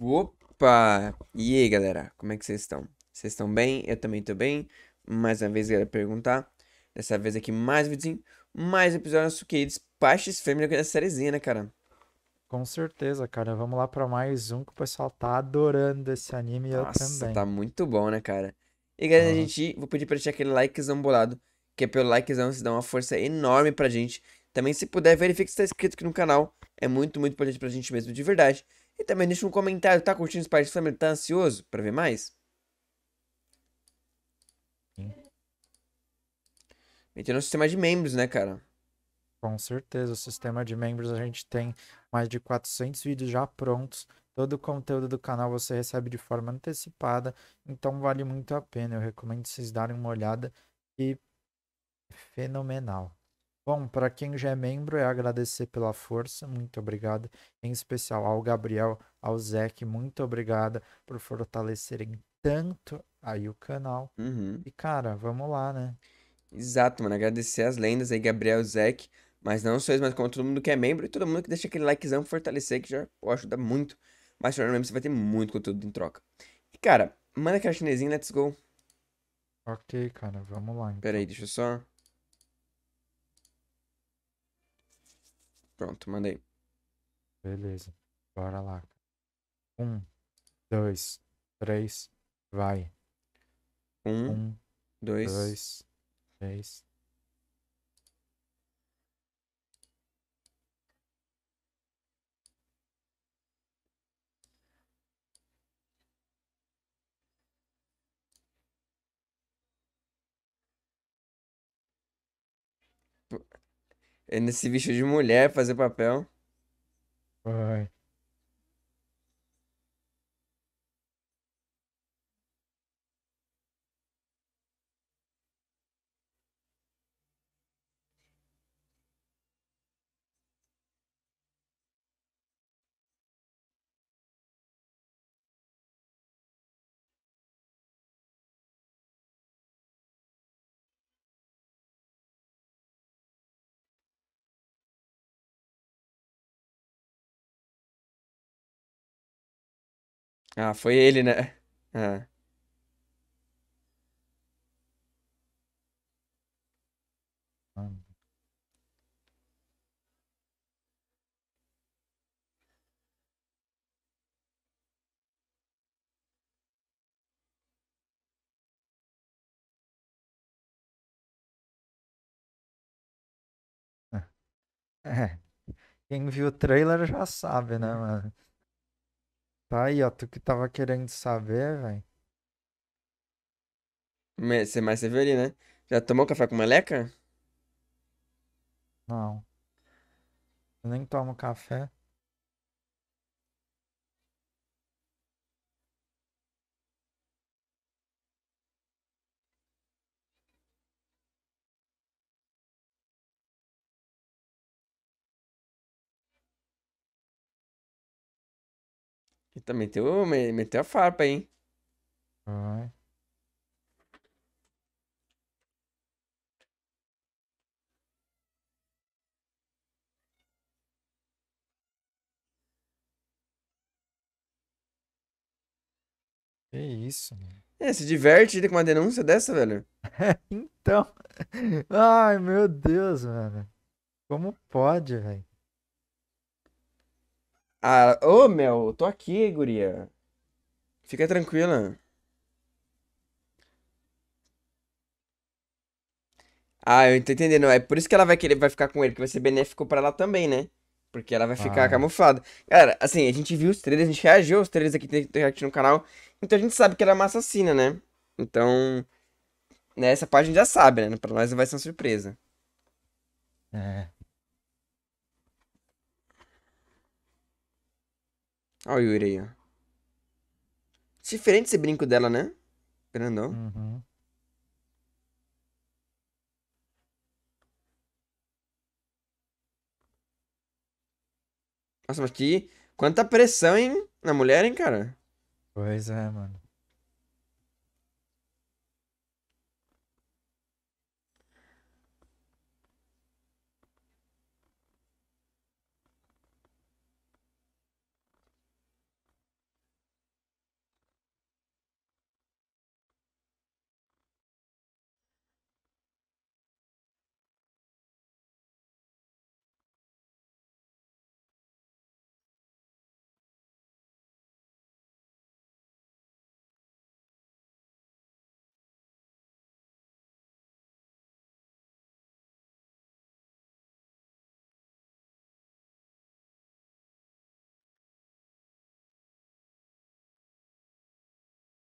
Opa! E aí, galera? Como é que vocês estão? Vocês estão bem? Eu também tô bem. Mais uma vez, galera, perguntar. Dessa vez aqui, mais um videozinho, mais um episódio do nosso querido Pastes aqui da sériezinha, né, cara? Com certeza, cara. Vamos lá pra mais um que o pessoal tá adorando esse anime e eu também. Nossa, tá muito bom, né, cara? E, galera, uhum. a gente... Vou pedir pra deixar aquele likezão bolado, que é pelo likezão, se dá uma força enorme pra gente. Também, se puder, verifique se tá inscrito aqui no canal. É muito, muito importante pra gente mesmo, de verdade. E também deixa um comentário, tá curtindo esse participamento? Tá ansioso para ver mais? Metendo um sistema de membros, né, cara? Com certeza, o sistema de membros a gente tem mais de 400 vídeos já prontos. Todo o conteúdo do canal você recebe de forma antecipada, então vale muito a pena. Eu recomendo vocês darem uma olhada e fenomenal. Bom, para quem já é membro, é agradecer pela força, muito obrigado. Em especial ao Gabriel, ao Zeke, muito obrigada por fortalecerem tanto aí o canal. Uhum. E cara, vamos lá, né? Exato, mano. Agradecer as lendas aí, Gabriel, Zeke. Mas não só isso, mas como todo mundo que é membro e todo mundo que deixa aquele likezão fortalecer, que já pô, ajuda muito. Mas se membro, você vai ter muito conteúdo em troca. E cara, manda aquela chinesinha, let's go. Ok, cara, vamos lá. Então. aí, deixa eu só. Pronto, mandei. Beleza. Bora lá. Um, dois, três, vai. Um, um dois, dois, três, É Ele se vestiu de mulher fazer papel. Ai. Ah, foi ele, né? Ah. É. é. Quem viu o trailer já sabe, né, mano? Tá aí, ó, tu que tava querendo saber, velho. você- mais você ali, né? Já tomou café com meleca? Não, eu nem tomo café. E também tá, meteu, meteu a farpa, hein? Ai. Que isso, mano. É, se diverte com uma denúncia dessa, velho. então. Ai, meu Deus, mano. Como pode, velho? Ah, ô oh, Mel, tô aqui, guria. Fica tranquila. Ah, eu tô entendendo. É por isso que ela vai querer, vai ficar com ele, que vai ser benéfico pra ela também, né? Porque ela vai ficar Ah. camuflada. Cara, assim, a gente viu os trailers, a gente reagiu aos trailers aqui, tem- aqui no canal. Então a gente sabe que ela é uma assassina, né? Então, nessa né, página a gente já sabe, né? Pra nós não vai ser uma surpresa. É. Olha o Yuri aí, ó. Diferente esse brinco dela, né? Grandão. Uhum. Nossa, mas que. Quanta pressão, hein? Na mulher, hein, cara? Pois é, mano.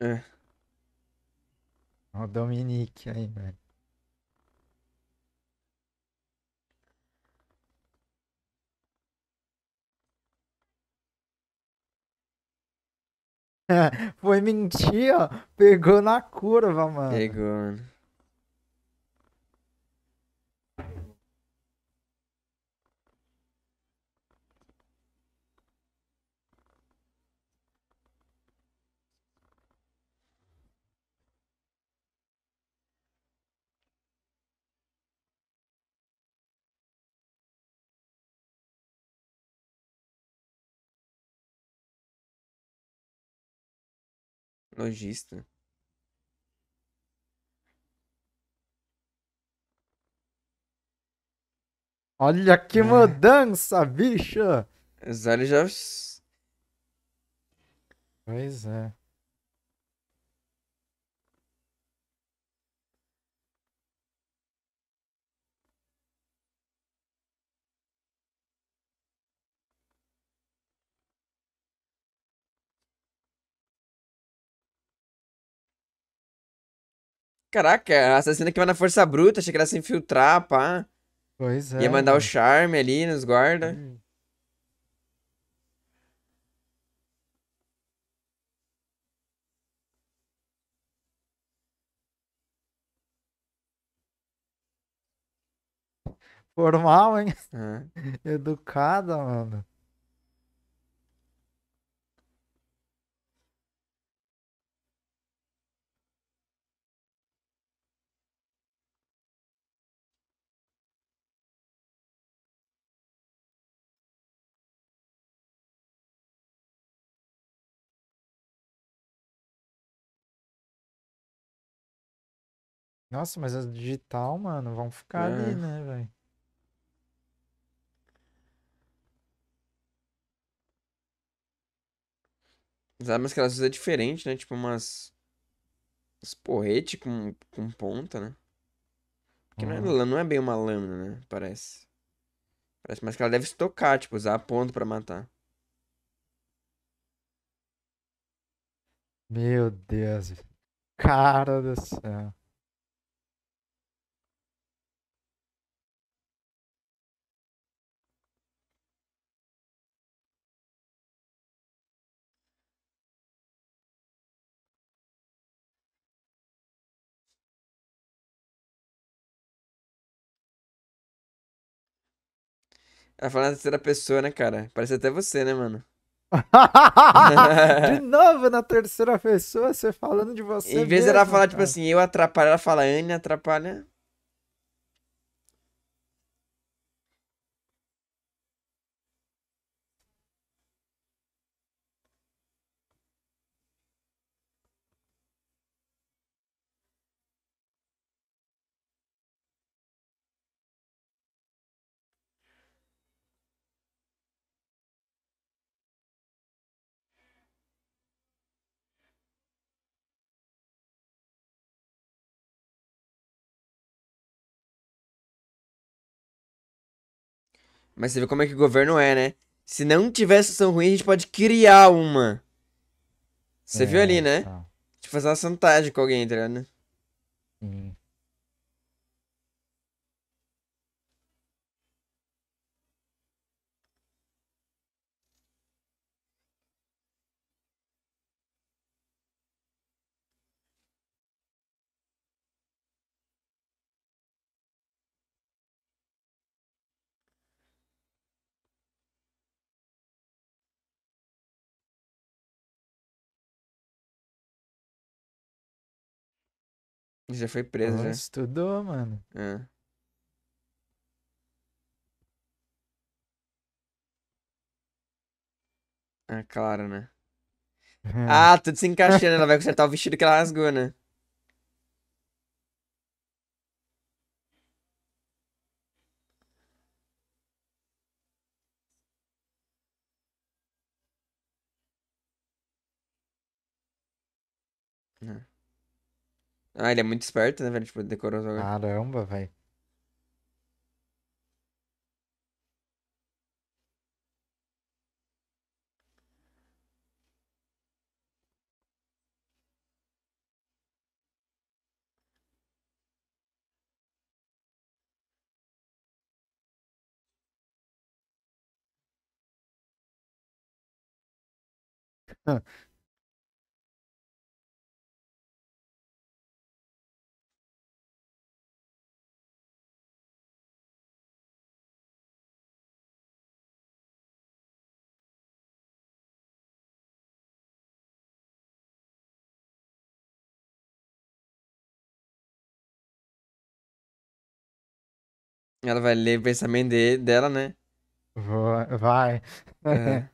É. Olha o Dominique aí, velho. Foi mentir, ó. Pegou na curva, mano. Pegou, mano. Lojista Olha que é. mudança, bicha! Zé já. Pois é. Caraca, a assassina que vai na força bruta, achei que ela ia se infiltrar, pá. Pois é. Ia mandar o charme ali nos guarda. Hum. Formal, hein? Educada, mano. Nossa, mas as digital, mano, vão ficar é. ali, né, velho? As armas ah, que elas usam é diferente, né? Tipo umas. Uns porrete com, com ponta, né? Porque uhum. não, é, uhum. não é bem uma lâmina, né? Parece. Parece mais que ela deve estocar, tipo, usar a ponta pra matar. Meu Deus. Cara do céu. Ela fala na terceira pessoa, né, cara? Parece até você, né, mano? de novo na terceira pessoa, você falando de você. Em vez mesmo, de ela falar, tipo cara. tipo assim, eu atrapalho, ela fala, Anne atrapalha. Mas você vê como é que o governo é, né? Se não tiver situação ruim, a gente pode criar uma. Você é, viu ali, né? Tá. De tipo, fazer uma santagem com alguém, tá Né? Sim. Já foi preso, né já. Estudou, mano. É. Ah, claro, né? ah, tudo se encaixando. Ela vai consertar o vestido que ela rasgou, né? Ah, ele é muito esperto, né, velho? Tipo, decorou os bagulho. Caramba, velho. Ela vai ler o pensamento de, dela, né? Vai. É.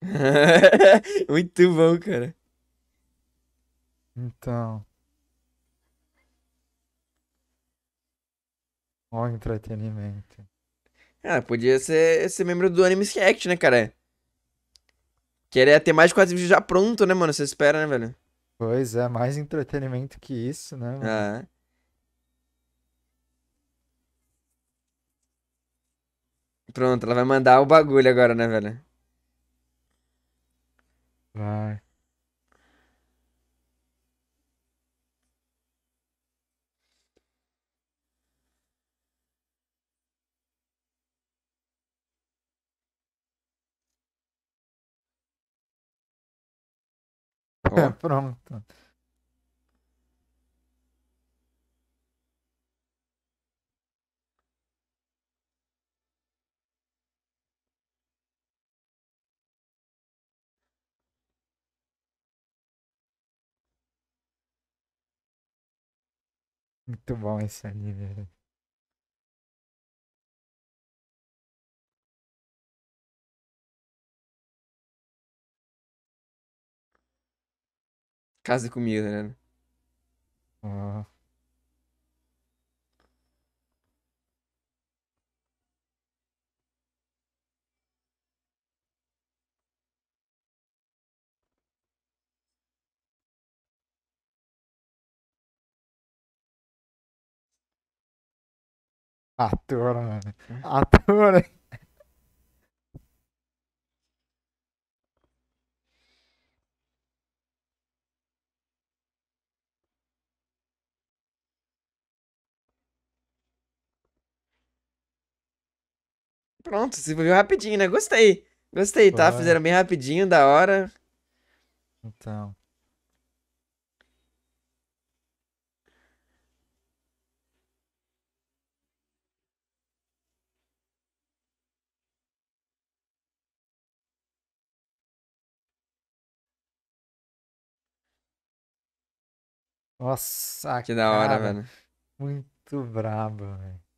Muito bom, cara. Então. Ó, entretenimento. Ah, podia ser, ser membro do Animes React, né, cara? Querer ter mais de quatro vídeos já pronto, né, mano? Você espera, né, velho? Pois é, mais entretenimento que isso, né, mano? Ah. Pronto, ela vai mandar o bagulho agora, né, velho? Vai. É, pronto. Muito bom esse anime, casa de comida, né? Ah. Ator, mano. Hum? Ator, hein? pronto, se viu rapidinho, né? Gostei. Gostei, tá? Ué. Fizeram bem rapidinho, da hora. Então. Nossa, que cara. da hora, velho. Muito brabo, velho.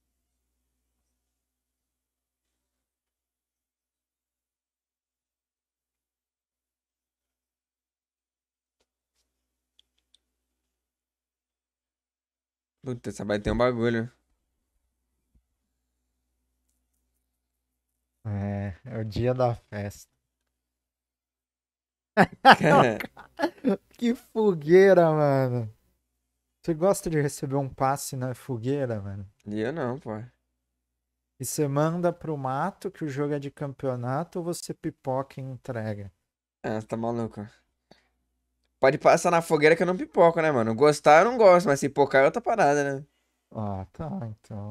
Puta, essa vai ter é um bagulho. É, é o dia da festa. Cara... que fogueira, mano. Você gosta de receber um passe na fogueira, mano? Eu não, pô. E você manda pro mato que o jogo é de campeonato ou você pipoca e entrega? Ah, tá maluco. Pode passar na fogueira que eu não pipoco, né, mano? Gostar eu não gosto, mas se pipocar é outra parada, né? Ah, tá, então.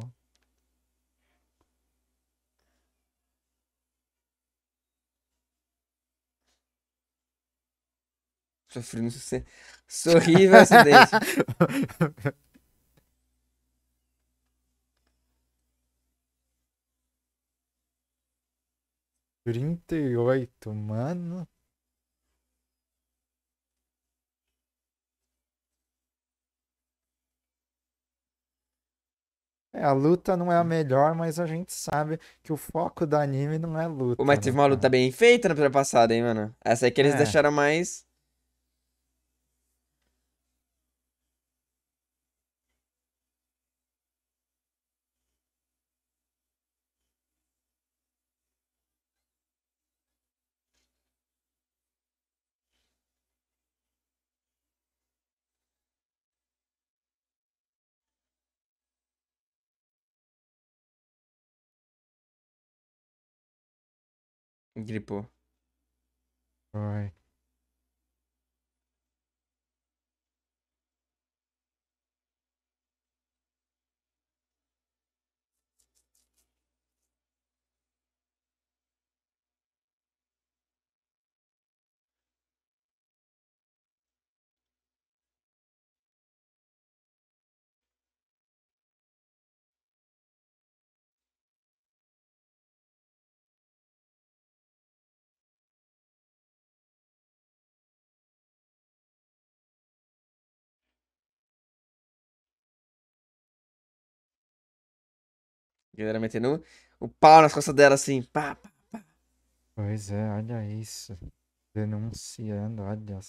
Sofri um suce... sorrível acidente. Trinta e oito, mano. É, a luta não é a melhor, mas a gente sabe que o foco do anime não é luta. Mas né, teve uma luta bem feita na primeira passada, hein, mano? Essa aí que eles é. deixaram mais. гриппу. Ой. que era metendo o pau nas costas dela, assim. Pá, pá, pá. Pois é, olha isso. Denunciando, olha.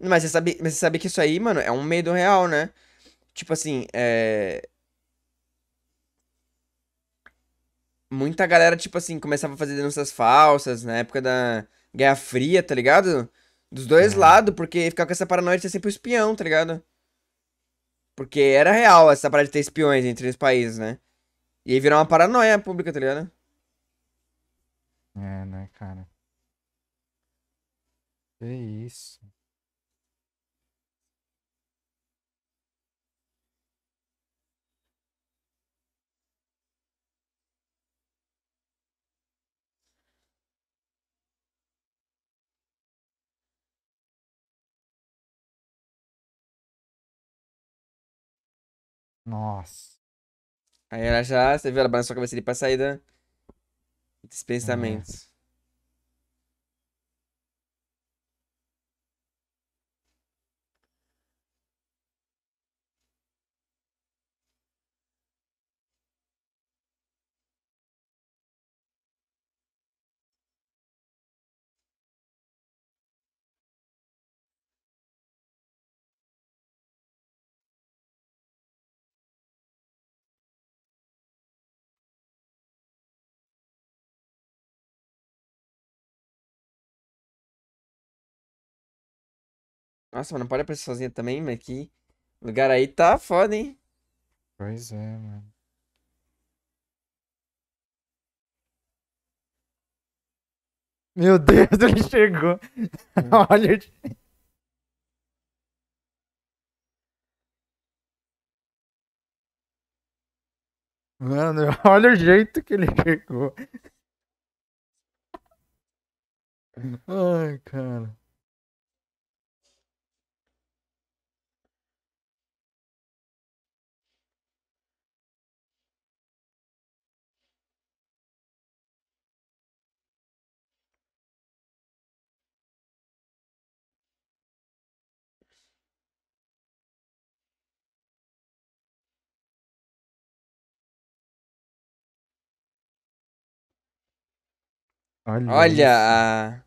Mas você, sabe, mas você sabe que isso aí, mano, é um medo real, né? Tipo assim, é. Muita galera, tipo assim, começava a fazer denúncias falsas na época da Guerra Fria, tá ligado? Dos dois é. lados, porque ficava com essa paranoia de ser sempre o espião, tá ligado? Porque era real essa parada de ter espiões entre os países, né? E aí virar uma paranoia pública, tá ligado? É, né, cara? Que isso. Nossa. Aí ela já, você viu, ela balançou a cabeça ali pra sair da, dos pensamentos. Nossa, mano, pode aparecer sozinha também, mas que lugar aí tá foda, hein? Pois é, mano. Meu Deus, ele chegou. Hum. Olha. Mano, olha o jeito que ele chegou. Ai, cara. Olha. Olha.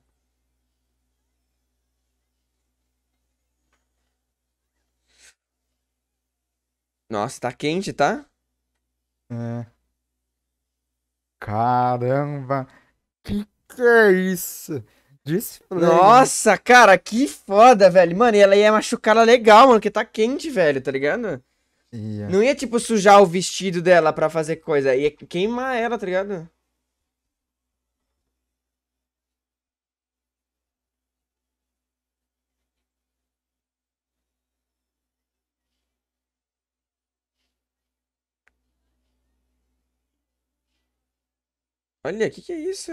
Nossa, tá quente, tá? É. Caramba. Que que é isso? Display. Nossa, cara, que foda, velho. Mano, e ela ia machucar ela legal, mano, que tá quente, velho, tá ligado? Yeah. Não ia, tipo, sujar o vestido dela pra fazer coisa. Ia queimar ela, tá ligado? Olha, que que é isso?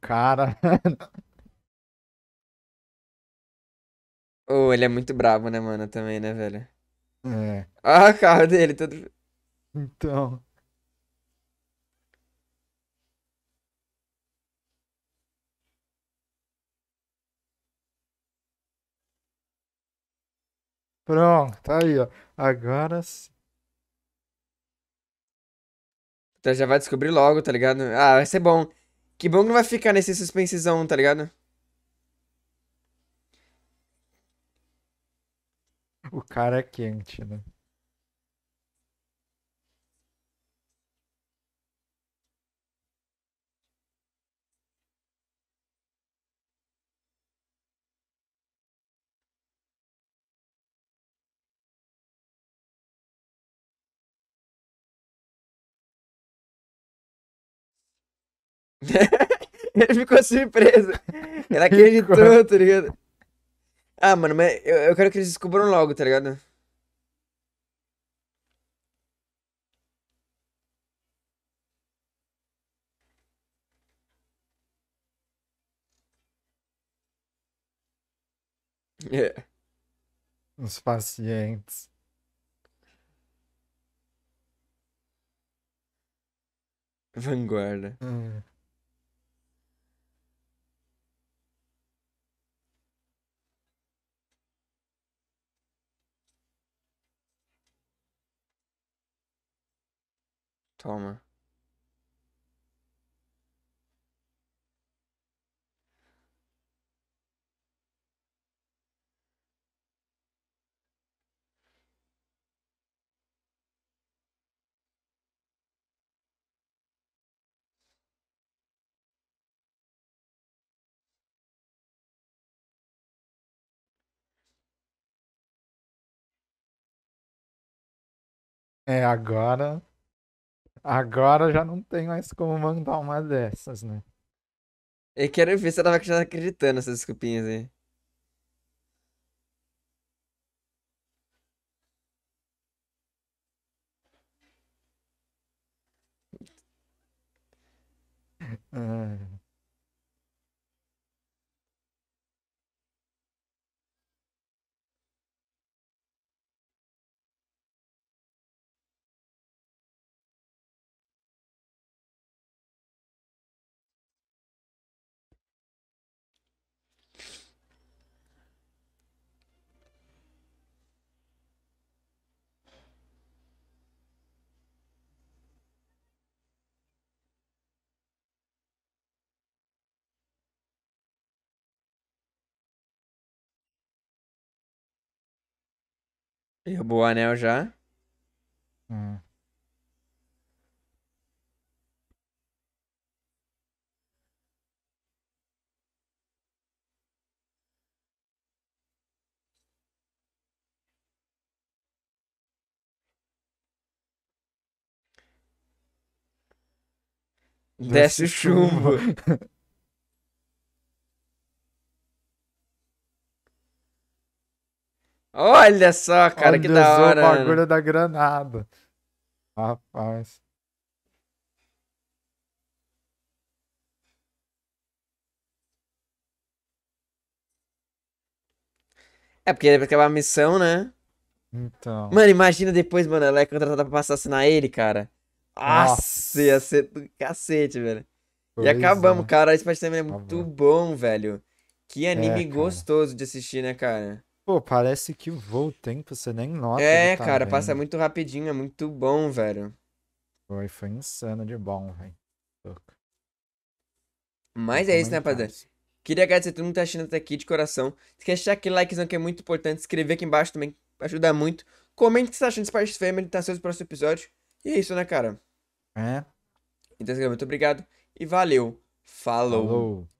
Cara. Oh, ele é muito brabo, né, mano? Também, né, velho? É. Ah, o carro dele, todo. Então. Pronto, tá aí, ó. Agora sim. Então já vai descobrir logo, tá ligado? Ah, vai ser bom. Que bom que não vai ficar nesse suspensezão, tá ligado? O cara é quente, né? ele ficou surpreso. Ele acreditou, tá ligado? Ah, mano, mas eu, eu quero que eles descubram logo, tá ligado? Yeah. É. Os pacientes. Vanguarda. Hum. Toma. É, agora Agora já não tem mais como mandar uma dessas, né? Eu quero ver se ela vai continuar acreditando nessas desculpinhas aí. Ah. Derrubou o anel já. Hum. Desce o chumbo. Olha só, cara, Olha que da hora. o bagulho da granada. Rapaz. É porque ele vai acabar a missão, né? Então. Mano, imagina depois, mano, ela é contratada pra assassinar ele, cara. Nossa, ia ser do cacete, velho. Pois e acabamos, é. cara. Esse spider também é muito bom, velho. Que anime é, gostoso de assistir, né, cara? Pô, parece que voa o tempo, você nem nota. É, tá cara, passa muito rapidinho, é muito bom, velho. Foi, foi insano de bom, velho. Mas é isso, né, padre? Queria agradecer a todo mundo que tá assistindo até aqui de coração. esquece de deixar aquele likezão que é muito importante, escrever aqui embaixo também ajuda muito. Comente o que você tá achando de Spidey Family, tá ansioso o próximo episódio. E é isso, né, cara? É. Então, assim, muito obrigado e valeu. Falou. Falou.